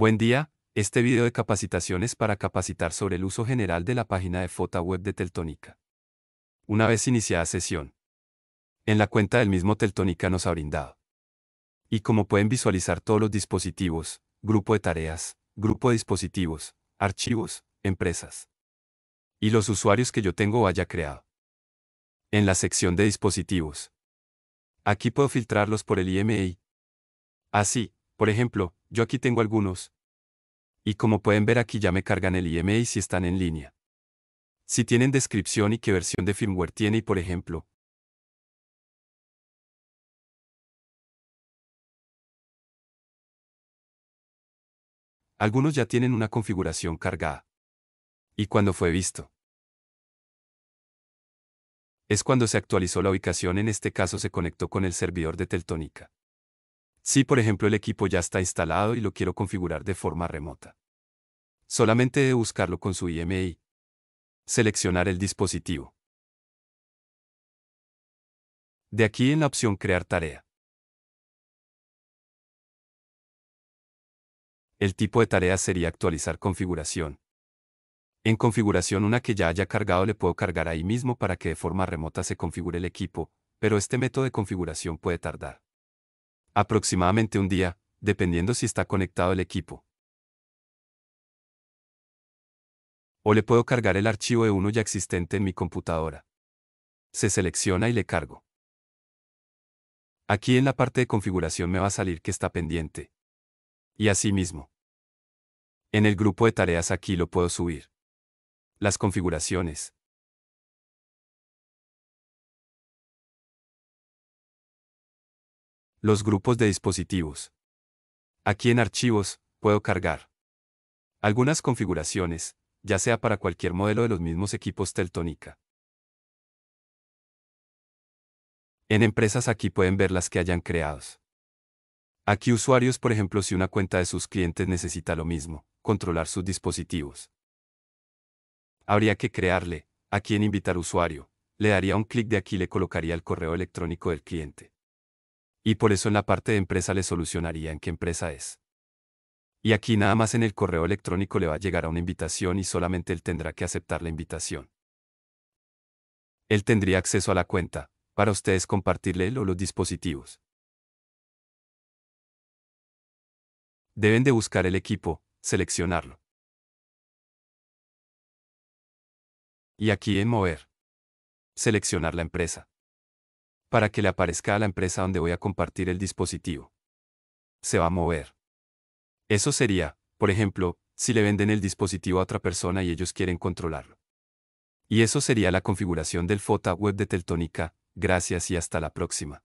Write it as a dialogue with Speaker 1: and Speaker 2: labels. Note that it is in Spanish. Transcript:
Speaker 1: Buen día, este video de capacitación es para capacitar sobre el uso general de la página de foto Web de Teltónica. Una vez iniciada sesión, en la cuenta del mismo Teltónica nos ha brindado. Y como pueden visualizar todos los dispositivos, grupo de tareas, grupo de dispositivos, archivos, empresas. Y los usuarios que yo tengo o haya creado. En la sección de dispositivos. Aquí puedo filtrarlos por el IMEI. Así, ah, por ejemplo, yo aquí tengo algunos, y como pueden ver aquí ya me cargan el IMEI e si están en línea. Si tienen
Speaker 2: descripción y qué versión de firmware tiene y por ejemplo, Algunos ya tienen una configuración cargada. ¿Y cuándo fue visto?
Speaker 1: Es cuando se actualizó la ubicación, en este caso se conectó con el servidor de Teltónica. Si por ejemplo el equipo ya está instalado y lo quiero configurar de forma
Speaker 3: remota. Solamente de buscarlo con su IMI. Seleccionar el
Speaker 2: dispositivo. De aquí en la opción Crear tarea. El tipo
Speaker 3: de tarea sería actualizar configuración. En configuración una que ya haya cargado le
Speaker 1: puedo cargar ahí mismo para que de forma remota se configure el equipo, pero este método de configuración puede tardar aproximadamente un día, dependiendo si está conectado el equipo.
Speaker 3: O le puedo cargar el archivo de uno ya existente en mi computadora. Se selecciona y le cargo.
Speaker 1: Aquí en la parte de configuración me va a salir que está pendiente. Y así mismo.
Speaker 2: En el grupo de tareas aquí lo puedo subir. Las configuraciones. Los grupos de dispositivos. Aquí en archivos, puedo cargar
Speaker 1: algunas configuraciones, ya sea para cualquier modelo de los mismos equipos Teltónica. En empresas aquí pueden ver las que hayan creados. Aquí usuarios, por ejemplo, si una cuenta de sus clientes necesita lo mismo, controlar sus dispositivos. Habría que crearle, aquí en invitar usuario, le daría un clic de aquí le colocaría el correo electrónico del cliente. Y por eso en la parte de empresa le solucionaría en qué empresa es. Y aquí nada más en el correo electrónico le va a llegar a una invitación y solamente él tendrá que aceptar la invitación.
Speaker 3: Él tendría acceso a la cuenta, para ustedes compartirle él o los dispositivos.
Speaker 2: Deben de buscar el equipo, seleccionarlo. Y aquí
Speaker 3: en Mover. Seleccionar la empresa. Para que le aparezca a la empresa donde
Speaker 1: voy a compartir el dispositivo. Se va a mover. Eso sería, por ejemplo, si le venden el dispositivo a otra persona y ellos quieren controlarlo. Y eso sería la configuración del FOTA web de Teltónica, gracias y hasta la próxima.